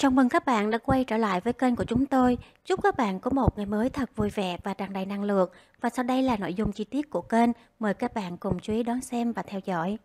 Chào mừng các bạn đã quay trở lại với kênh của chúng tôi. Chúc các bạn có một ngày mới thật vui vẻ và tràn đầy năng lượng. Và sau đây là nội dung chi tiết của kênh. Mời các bạn cùng chú ý đón xem và theo dõi.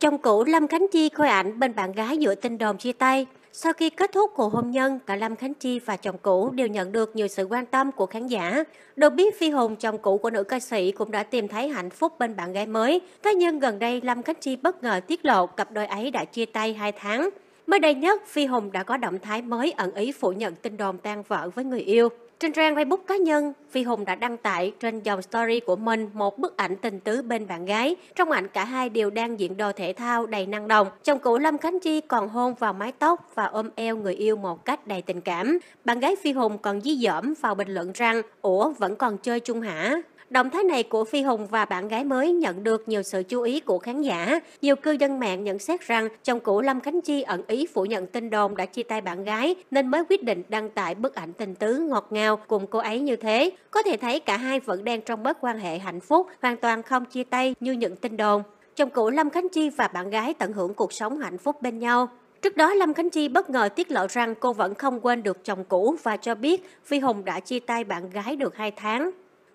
Chồng cũ Lâm Khánh Chi khôi ảnh bên bạn gái giữa tin đồn chia tay. Sau khi kết thúc cuộc hôn nhân, cả Lâm Khánh Chi và chồng cũ đều nhận được nhiều sự quan tâm của khán giả. Được biết Phi Hùng, chồng cũ của nữ ca sĩ cũng đã tìm thấy hạnh phúc bên bạn gái mới. Thế nhưng gần đây Lâm Khánh Chi bất ngờ tiết lộ cặp đôi ấy đã chia tay 2 tháng. Mới đây nhất, Phi Hùng đã có động thái mới ẩn ý phủ nhận tin đồn tan vỡ với người yêu. Trên trang Facebook cá nhân, Phi Hùng đã đăng tải trên dòng story của mình một bức ảnh tình tứ bên bạn gái. Trong ảnh cả hai đều đang diện đồ thể thao đầy năng động. Chồng cũ Lâm Khánh Chi còn hôn vào mái tóc và ôm eo người yêu một cách đầy tình cảm. Bạn gái Phi Hùng còn dí dỏm vào bình luận rằng, Ủa vẫn còn chơi chung hả? Động thái này của Phi Hùng và bạn gái mới nhận được nhiều sự chú ý của khán giả. Nhiều cư dân mạng nhận xét rằng chồng cũ Lâm Khánh Chi ẩn ý phủ nhận tin đồn đã chia tay bạn gái nên mới quyết định đăng tải bức ảnh tình tứ ngọt ngào cùng cô ấy như thế. Có thể thấy cả hai vẫn đang trong mối quan hệ hạnh phúc, hoàn toàn không chia tay như những tin đồn. Chồng cũ Lâm Khánh Chi và bạn gái tận hưởng cuộc sống hạnh phúc bên nhau. Trước đó, Lâm Khánh Chi bất ngờ tiết lộ rằng cô vẫn không quên được chồng cũ và cho biết Phi Hùng đã chia tay bạn gái được 2 tháng.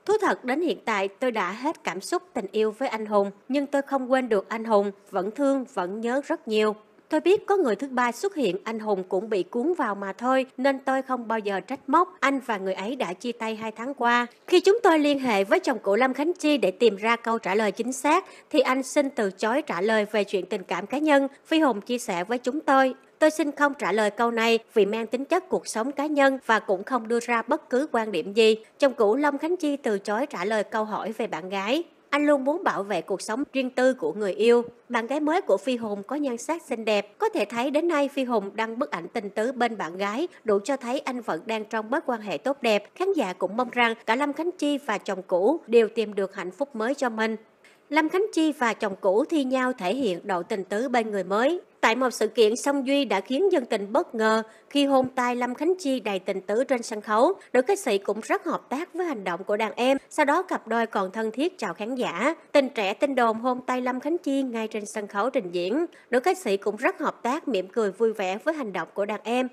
Thú thật đến hiện tại tôi đã hết cảm xúc tình yêu với anh Hùng, nhưng tôi không quên được anh Hùng, vẫn thương, vẫn nhớ rất nhiều. Tôi biết có người thứ ba xuất hiện, anh Hùng cũng bị cuốn vào mà thôi, nên tôi không bao giờ trách móc. Anh và người ấy đã chia tay hai tháng qua. Khi chúng tôi liên hệ với chồng cũ Lâm Khánh Chi để tìm ra câu trả lời chính xác, thì anh xin từ chối trả lời về chuyện tình cảm cá nhân. Phi Hùng chia sẻ với chúng tôi, Tôi xin không trả lời câu này vì mang tính chất cuộc sống cá nhân và cũng không đưa ra bất cứ quan điểm gì. Chồng cũ Lâm Khánh Chi từ chối trả lời câu hỏi về bạn gái. Anh luôn muốn bảo vệ cuộc sống riêng tư của người yêu. Bạn gái mới của Phi Hùng có nhan sắc xinh đẹp. Có thể thấy đến nay Phi Hùng đăng bức ảnh tình tứ bên bạn gái, đủ cho thấy anh vẫn đang trong mối quan hệ tốt đẹp. Khán giả cũng mong rằng cả Lâm Khánh Chi và chồng cũ đều tìm được hạnh phúc mới cho mình. Lâm Khánh Chi và chồng cũ thi nhau thể hiện độ tình tứ bên người mới. Tại một sự kiện, Song Duy đã khiến dân tình bất ngờ khi hôn tay Lâm Khánh Chi đầy tình tứ trên sân khấu. Nữ ca sĩ cũng rất hợp tác với hành động của đàn em, sau đó cặp đôi còn thân thiết chào khán giả. Tình trẻ tin đồn hôn tay Lâm Khánh Chi ngay trên sân khấu trình diễn. Nữ ca sĩ cũng rất hợp tác mỉm cười vui vẻ với hành động của đàn em.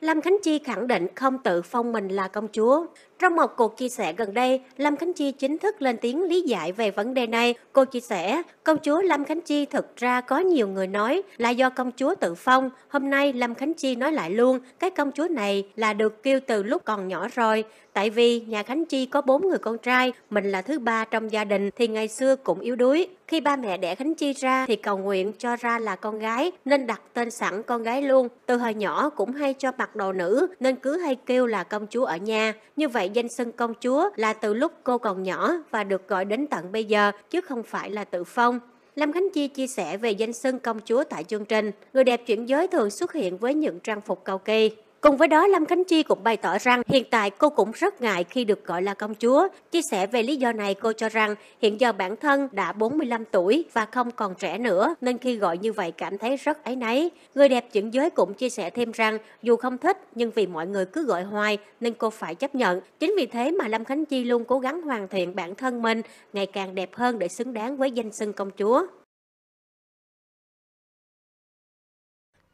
Lâm Khánh Chi khẳng định không tự phong mình là công chúa. Trong một cuộc chia sẻ gần đây, Lâm Khánh Chi chính thức lên tiếng lý giải về vấn đề này. Cô chia sẻ, công chúa Lâm Khánh Chi thực ra có nhiều người nói là do công chúa tự phong. Hôm nay Lâm Khánh Chi nói lại luôn, cái công chúa này là được kêu từ lúc còn nhỏ rồi. Tại vì nhà Khánh Chi có bốn người con trai, mình là thứ ba trong gia đình thì ngày xưa cũng yếu đuối. Khi ba mẹ đẻ Khánh Chi ra thì cầu nguyện cho ra là con gái nên đặt tên sẵn con gái luôn. Từ hồi nhỏ cũng hay cho mặc đồ nữ nên cứ hay kêu là công chúa ở nhà. Như vậy danh xưng công chúa là từ lúc cô còn nhỏ và được gọi đến tận bây giờ chứ không phải là tự phong. Lâm Khánh Chi chia sẻ về danh xưng công chúa tại chương trình. Người đẹp chuyển giới thường xuất hiện với những trang phục cầu kỳ. Cùng với đó, Lâm Khánh Chi cũng bày tỏ rằng hiện tại cô cũng rất ngại khi được gọi là công chúa. Chia sẻ về lý do này, cô cho rằng hiện giờ bản thân đã 45 tuổi và không còn trẻ nữa, nên khi gọi như vậy cảm thấy rất ấy nấy Người đẹp chuyển giới cũng chia sẻ thêm rằng dù không thích nhưng vì mọi người cứ gọi hoài nên cô phải chấp nhận. Chính vì thế mà Lâm Khánh Chi luôn cố gắng hoàn thiện bản thân mình ngày càng đẹp hơn để xứng đáng với danh xưng công chúa.